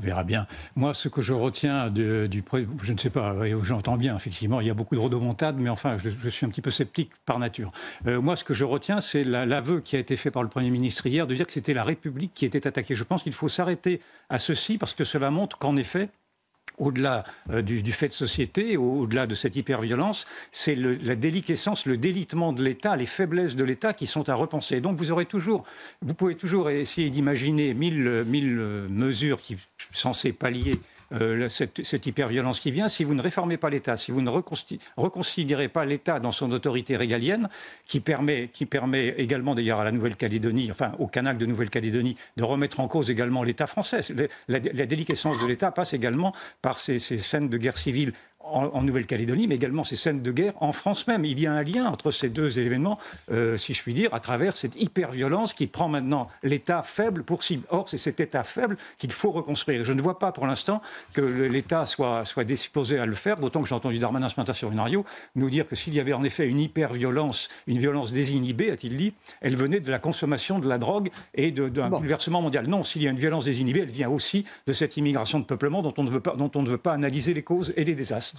on verra bien. Moi, ce que je retiens de, du je ne sais pas, j'entends bien, effectivement, il y a beaucoup de rodomontades, mais enfin, je, suis un petit peu sceptique par nature. Euh, moi, ce que je retiens, c'est l'aveu qui a été fait par le Premier ministre hier de dire que c'était la République qui était attaquée. Je pense qu'il faut s'arrêter à ceci parce que cela montre qu'en effet, au-delà euh, du, fait de société, au-delà de cette hyperviolence, c'est la déliquescence, le délitement de l'État, les faiblesses de l'État qui sont à repenser. Donc vous aurez toujours, vous pouvez toujours essayer d'imaginer mille, euh, mille euh, mesures qui sont censées pallier euh, cette, cette hyperviolence qui vient, si vous ne réformez pas l'État, si vous ne reconsidérez pas l'État dans son autorité régalienne, qui permet, également d'ailleurs à la Nouvelle-Calédonie, enfin au canal de Nouvelle-Calédonie, de remettre en cause également l'État français. La, déliquescence de l'État passe également par ces, scènes de guerre civile en, Nouvelle-Calédonie, mais également ces scènes de guerre en France même. Il y a un lien entre ces deux événements, euh, si je puis dire, à travers cette hyper-violence qui prend maintenant l'État faible pour cible. Or, c'est cet État faible qu'il faut reconstruire. Je ne vois pas pour l'instant que l'État soit, soit disposé à le faire, d'autant que j'ai entendu Darmanin ce matin sur une radio nous dire que s'il y avait en effet une hyper-violence, une violence désinhibée, a-t-il dit, elle venait de la consommation de la drogue et d'un bouleversement mondial. Non, s'il y a une violence désinhibée, elle vient aussi de cette immigration de peuplement dont on ne veut pas, dont on ne veut pas analyser les causes et les désastres.